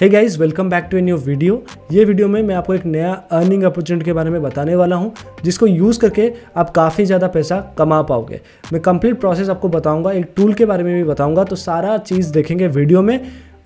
hey guys welcome back to a new video ये video में मैं आपको एक नया अर्निंग अपॉर्चुनिटी के बारे में बताने वाला हूँ जिसको यूज़ करके आप काफ़ी ज़्यादा पैसा कमा पाओगे मैं कंप्लीट प्रोसेस आपको बताऊँगा एक टूल के बारे में भी बताऊँगा तो सारा चीज़ देखेंगे वीडियो में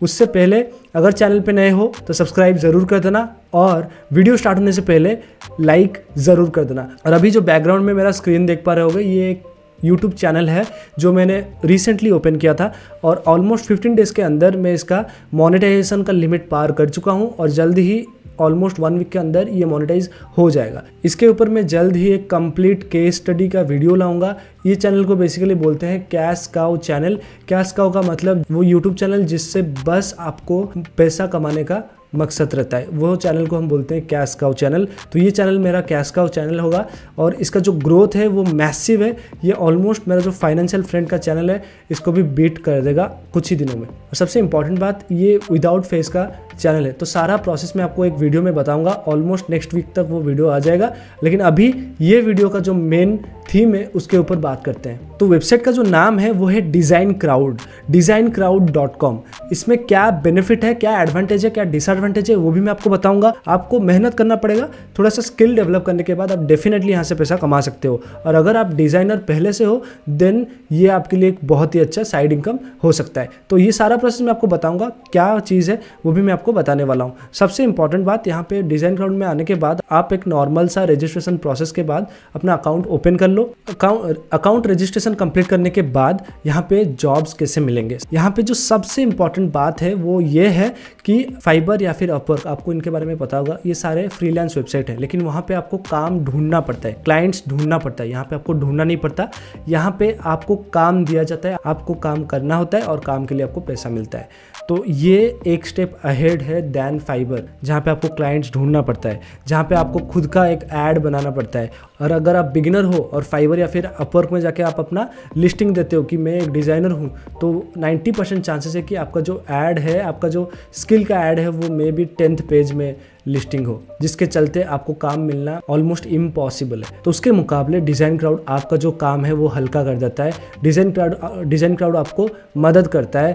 उससे पहले अगर चैनल पे नए हो तो सब्सक्राइब ज़रूर कर देना और वीडियो स्टार्ट होने से पहले लाइक ज़रूर कर देना और अभी जो बैकग्राउंड में मेरा स्क्रीन देख पा रहे होगे ये एक यूट्यूब चैनल है जो मैंने रिसेंटली ओपन किया था और ऑलमोस्ट 15 डेज़ के अंदर मैं इसका मोनेटाइजेशन का लिमिट पार कर चुका हूँ और जल्द ही ऑलमोस्ट वन वीक के अंदर ये मोनेटाइज हो जाएगा इसके ऊपर मैं जल्द ही एक कंप्लीट केस स्टडी का वीडियो लाऊंगा ये चैनल को बेसिकली बोलते हैं cash cow channel cash cow का मतलब वो यूट्यूब चैनल जिससे बस आपको पैसा कमाने का मकसद रहता है वो चैनल को हम बोलते हैं कैश काउ चैनल तो ये चैनल मेरा कैश काउ चैनल होगा और इसका जो ग्रोथ है वो मैसिव है ये ऑलमोस्ट मेरा जो फाइनेंशियल फ्रेंड का चैनल है इसको भी बीट कर देगा कुछ ही दिनों में और सबसे इंपॉर्टेंट बात ये विदाउट फेस का चैनल है तो सारा प्रोसेस मैं आपको एक वीडियो में बताऊंगा ऑलमोस्ट नेक्स्ट वीक तक वो वीडियो आ जाएगा लेकिन अभी ये वीडियो का जो मेन थीम है उसके ऊपर बात करते हैं तो वेबसाइट का जो नाम है वो है design crowd design crowd dot com इसमें क्या बेनिफिट है क्या एडवांटेज है क्या डिसएडवांटेज है वो भी मैं आपको बताऊंगा आपको मेहनत करना पड़ेगा थोड़ा सा स्किल डेवलप करने के बाद आप डेफिनेटली यहाँ से पैसा कमा सकते हो और अगर आप डिज़ाइनर पहले से हो देन ये आपके लिए एक बहुत ही अच्छा साइड इनकम हो सकता है तो ये सारा प्रोसेस मैं आपको बताऊँगा क्या चीज़ है वो भी मैं आपको आपको बताने वाला हूँ सबसे इंपॉर्टेंट बात यहाँ पे डिज़ाइन क्लाउड में आने के बाद आप एक नॉर्मल सा रजिस्ट्रेशन प्रोसेस के बाद अपना अकाउंट ओपन कर लो अकाउंट रजिस्ट्रेशन कंप्लीट करने के बाद यहाँ पे जॉब्स कैसे मिलेंगे यहाँ पे जो सबसे इंपॉर्टेंट बात है वो ये है कि फाइबर या फिर अपवर्क आपको इनके बारे में पता होगा ये सारे फ्रीलांस वेबसाइट है लेकिन वहाँ पे आपको काम ढूंढना पड़ता है क्लाइंट्स ढूंढना पड़ता है यहाँ पे आपको ढूंढना नहीं पड़ता यहाँ पे आपको काम दिया जाता है आपको काम करना होता है और काम के लिए आपको पैसा मिलता है तो ये एक स्टेप अहेड वेटेड है दैन फाइबर जहाँ पे आपको क्लाइंट्स ढूंढना पड़ता है जहाँ पे आपको खुद का एक ऐड बनाना पड़ता है और अगर आप बिगिनर हो और फाइबर या फिर अपवर्क में जाके आप अपना लिस्टिंग देते हो कि मैं एक डिज़ाइनर हूँ तो 90 परसेंट चांसेस है कि आपका जो ऐड है आपका जो स्किल का ऐड है वो मे बी टेंथ पेज में लिस्टिंग हो जिसके चलते आपको काम मिलना ऑलमोस्ट इम्पॉसिबल है तो उसके मुकाबले डिज़ाइन क्राउड आपका जो काम है वो हल्का कर देता है डिज़ाइन क्राउड डिज़ाइन क्राउड आपको मदद करता है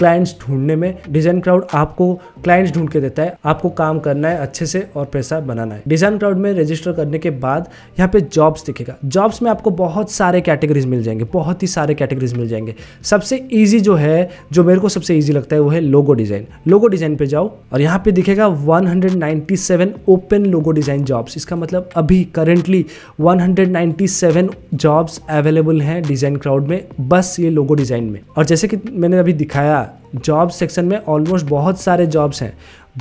क्लाइंट्स ढूंढने में डिजाइन क्राउड आपको क्लाइंट्स ढूंढ के देता है आपको काम करना है अच्छे से और पैसा बनाना है डिजाइन क्राउड में रजिस्टर करने के बाद यहाँ पे जॉब्स दिखेगा जॉब्स में आपको बहुत सारे कैटेगरीज मिल जाएंगे बहुत ही सारे कैटेगरीज मिल जाएंगे सबसे ईजी जो है जो मेरे को सबसे ईजी लगता है वो है लोगो डिजाइन लोगो डिजाइन पे जाओ और यहाँ पे दिखेगा one open logo design jobs इसका मतलब अभी करेंटली वन जॉब्स अवेलेबल हैं डिजाइन क्राउड में बस ये लोगो डिजाइन में और जैसे कि मैंने अभी दिखाया जॉब सेक्शन में ऑलमोस्ट बहुत सारे जॉब्स हैं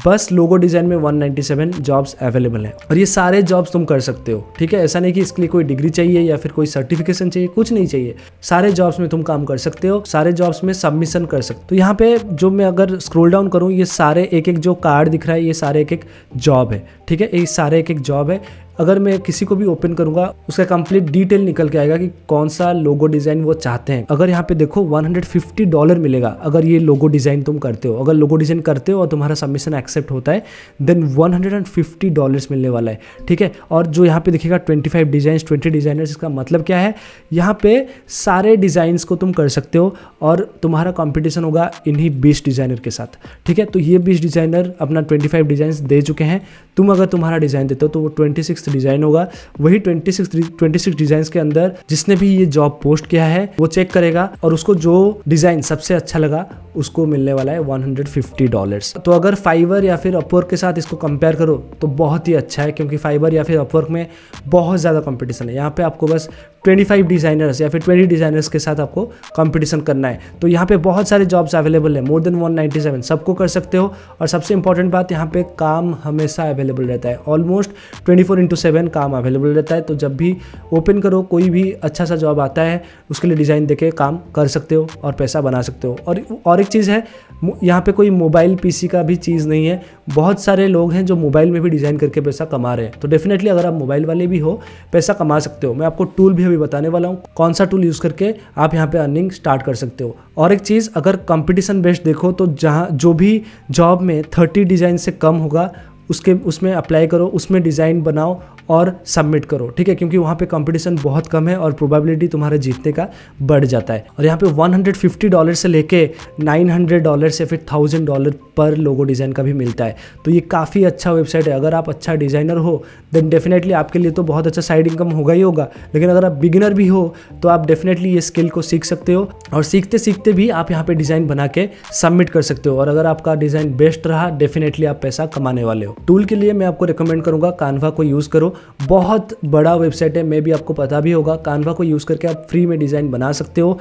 बस लोगो डिज़ाइन में 197 जॉब्स अवेलेबल हैं और ये सारे जॉब्स तुम कर सकते हो ठीक है ऐसा नहीं कि इसके लिए कोई डिग्री चाहिए या फिर कोई सर्टिफिकेशन चाहिए कुछ नहीं चाहिए सारे जॉब्स में तुम काम कर सकते हो सारे जॉब्स में सबमिशन कर सकते हो तो यहाँ पे जो मैं अगर स्क्रोल डाउन करूँ ये सारे एक एक जो कार्ड दिख रहा है ये सारे एक एक जॉब है ठीक है ये सारे एक एक जॉब है अगर मैं किसी को भी ओपन करूंगा उसका कंप्लीट डिटेल निकल के आएगा कि कौन सा लोगो डिज़ाइन वो चाहते हैं अगर यहाँ पे देखो 150 डॉलर मिलेगा अगर ये लोगो डिज़ाइन तुम करते हो अगर लोगो डिज़ाइन करते हो और तुम्हारा सबमिशन एक्सेप्ट होता है देन 150 डॉलर्स मिलने वाला है ठीक है और जो यहाँ पे देखिएगा 25 फाइव डिजाइन ट्वेंटी डिज़ाइनर्स इसका मतलब क्या है यहाँ पे सारे डिज़ाइंस को तुम कर सकते हो और तुम्हारा कॉम्पिटिशन होगा इन्हीं बीस डिज़ाइनर के साथ ठीक है तो ये बीस डिज़ाइनर अपना ट्वेंटी फाइव दे चुके हैं तुम अगर तुम्हारा डिज़ाइन देते हो तो वो ट्वेंटी सिक्स डिज़ाइन होगा वही twenty six twenty six design के अंदर जिसने भी ये जॉब पोस्ट किया है वो चेक करेगा और उसको जो डिज़ाइन सबसे अच्छा लगा उसको मिलने वाला है 150 डॉलर्स तो अगर फाइवर या फिर अपवर्क के साथ इसको कंपेयर करो तो बहुत ही अच्छा है क्योंकि फाइबर या फिर अपवर्क में बहुत ज़्यादा कंपटीशन है यहाँ पे आपको बस 25 डिज़ाइनर्स या फिर 20 डिज़ाइनर्स के साथ आपको कंपटीशन करना है तो यहाँ पे बहुत सारे जॉब्स अवेलेबल है मोर देन वन सबको कर सकते हो और सबसे इंपॉर्टेंट बात यहाँ पर काम हमेशा अवेलेबल रहता है almost twenty four into seven काम अवेलेबल रहता है तो जब भी ओपन करो कोई भी अच्छा सा जॉब आता है उसके लिए डिज़ाइन देके काम कर सकते हो और पैसा बना सकते हो और और एक चीज़ है यहाँ पे कोई मोबाइल पीसी का भी चीज़ नहीं है बहुत सारे लोग हैं जो मोबाइल में भी डिज़ाइन करके पैसा कमा रहे हैं तो डेफिनेटली अगर आप मोबाइल वाले भी हो पैसा कमा सकते हो मैं आपको टूल भी अभी बताने वाला हूँ कौन सा टूल यूज़ करके आप यहाँ पे अर्निंग स्टार्ट कर सकते हो और एक चीज़ अगर कंपटीशन बेस्ड देखो तो जहाँ जो भी जॉब में थर्टी डिज़ाइन से कम होगा उसके उसमें अप्लाई करो उसमें डिज़ाइन बनाओ और सबमिट करो ठीक है क्योंकि वहाँ पे कंपटीशन बहुत कम है और प्रोबेबिलिटी तुम्हारे जीतने का बढ़ जाता है और यहाँ पे 150 डॉलर से लेके 900 डॉलर से फिर 1000 डॉलर पर लोगो डिज़ाइन का भी मिलता है तो ये काफ़ी अच्छा वेबसाइट है अगर आप अच्छा डिज़ाइनर हो देन डेफिनेटली आपके लिए तो बहुत अच्छा साइड इनकम होगा ही होगा लेकिन अगर आप बिगिनर भी हो तो आप डेफिनेटली ये स्किल को सीख सकते हो और सीखते सीखते भी आप यहाँ पर डिज़ाइन बना के सबमिट कर सकते हो और अगर आपका डिज़ाइन बेस्ट रहा डेफिनेटली आप पैसा कमाने वाले हो टूल के लिए मैं आपको रिकमेंड करूँगा कानवा को यूज़ करो बहुत बड़ा वेबसाइट है मैं भी आपको पता भी होगा कानवा को यूज़ करके आप फ्री में डिज़ाइन बना सकते हो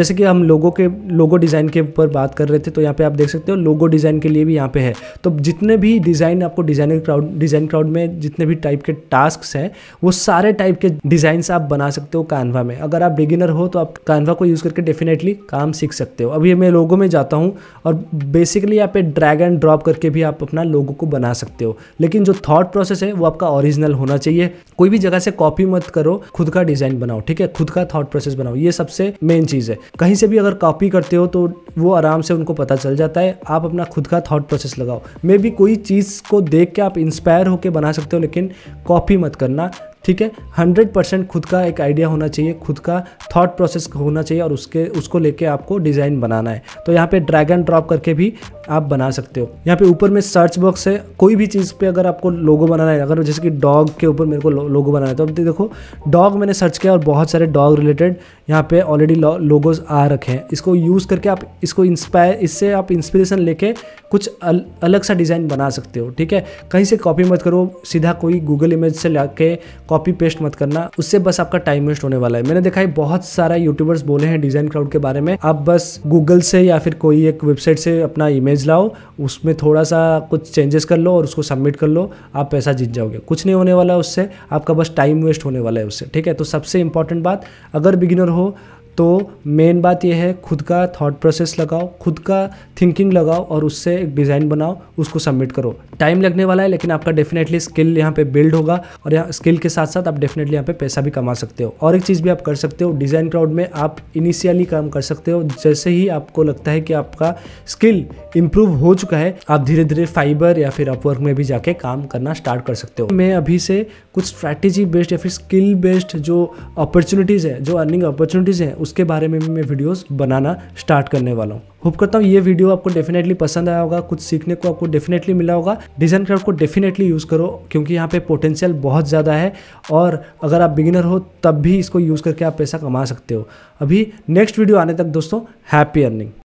जैसे कि हम लोगों के लोगो डिज़ाइन के ऊपर बात कर रहे थे तो यहाँ पे आप देख सकते हो लोगो डिज़ाइन के लिए भी यहाँ पे है तो जितने भी डिज़ाइन आपको डिज़ाइनर क्राउड डिज़ाइन क्राउड में जितने भी टाइप के टास्क हैं वो सारे टाइप के डिज़ाइन आप बना सकते हो कानवा में अगर आप बिगिनर हो तो आप कानवा को यूज़ करके डेफिनेटली काम सीख सकते हो अभी मैं लोगों में जाता हूँ और बेसिकली यहाँ पे ड्रैग एंड ड्रॉप करके भी आप अपना लोगों को बना सकते हो सकते हो लेकिन जो थॉट प्रोसेस है वो आपका ओरिजिनल होना चाहिए कोई भी जगह से कॉपी मत करो खुद का डिज़ाइन बनाओ ठीक है खुद का थॉट प्रोसेस बनाओ ये सबसे मेन चीज़ है कहीं से भी अगर कॉपी करते हो तो वो आराम से उनको पता चल जाता है आप अपना खुद का थॉट प्रोसेस लगाओ मे भी कोई चीज़ को देख के आप इंस्पायर होकर बना सकते हो लेकिन कॉपी मत करना ठीक है हंड्रेड परसेंट खुद का एक आइडिया होना चाहिए खुद का थॉट प्रोसेस होना चाहिए और उसके उसको लेके आपको डिज़ाइन बनाना है तो यहाँ पे ड्रैग एंड ड्रॉप करके भी आप बना सकते हो यहाँ पे ऊपर में सर्च बॉक्स है कोई भी चीज़ पे अगर आपको लोगो बनाना है अगर जैसे कि डॉग के ऊपर मेरे को लो, लोगो बनाना है तो अब देखो डॉग मैंने सर्च किया और बहुत सारे डॉग रिलेटेड यहाँ पे ऑलरेडी लोगोज आ रखे हैं इसको यूज़ करके आप इसको इंस्पायर इससे आप इंस्पिरेशन लेके कुछ अल, अलग सा डिज़ाइन बना सकते हो ठीक है कहीं से कॉपी मत करो सीधा कोई गूगल इमेज से ला कॉपी पेस्ट मत करना उससे बस आपका टाइम वेस्ट होने वाला है मैंने देखा है बहुत सारा यूट्यूबर्स बोले हैं डिजाइन क्राउड के बारे में आप बस गूगल से या फिर कोई एक वेबसाइट से अपना इमेज लाओ उसमें थोड़ा सा कुछ चेंजेस कर लो और उसको सबमिट कर लो आप पैसा जीत जाओगे कुछ नहीं होने वाला उससे आपका बस टाइम वेस्ट होने वाला है उससे ठीक है तो सबसे इंपॉर्टेंट बात अगर बिगिनर हो तो मेन बात यह है खुद का थॉट प्रोसेस लगाओ खुद का थिंकिंग लगाओ और उससे एक डिज़ाइन बनाओ उसको सबमिट करो टाइम लगने वाला है लेकिन आपका डेफिनेटली स्किल यहाँ पे बिल्ड होगा और यहाँ स्किल के साथ साथ आप डेफिनेटली यहाँ पे पैसा भी कमा सकते हो और एक चीज़ भी आप कर सकते हो डिज़ाइन क्राउड में आप इनिशियली काम कर सकते हो जैसे ही आपको लगता है कि आपका स्किल इम्प्रूव हो चुका है आप धीरे धीरे फाइबर या फिर अपवर्क में भी जाके काम करना स्टार्ट कर सकते हो मैं अभी से कुछ स्ट्रैटेजी बेस्ड या फिर स्किल बेस्ड जो अपॉर्चुनिटीज़ है जो अर्निंग अपॉर्चुनिटीज़ हैं उस उसके बारे में भी मैं वीडियोस बनाना स्टार्ट करने वाला हूँ होप करता हूँ ये वीडियो आपको डेफिनेटली पसंद आया होगा कुछ सीखने को आपको डेफिनेटली मिला होगा डिज़ाइन क्राफ्ट को डेफिनेटली यूज़ करो क्योंकि यहाँ पे पोटेंशियल बहुत ज़्यादा है और अगर आप बिगिनर हो तब भी इसको यूज़ करके आप पैसा कमा सकते हो अभी नेक्स्ट वीडियो आने तक दोस्तों हैप्पी अर्निंग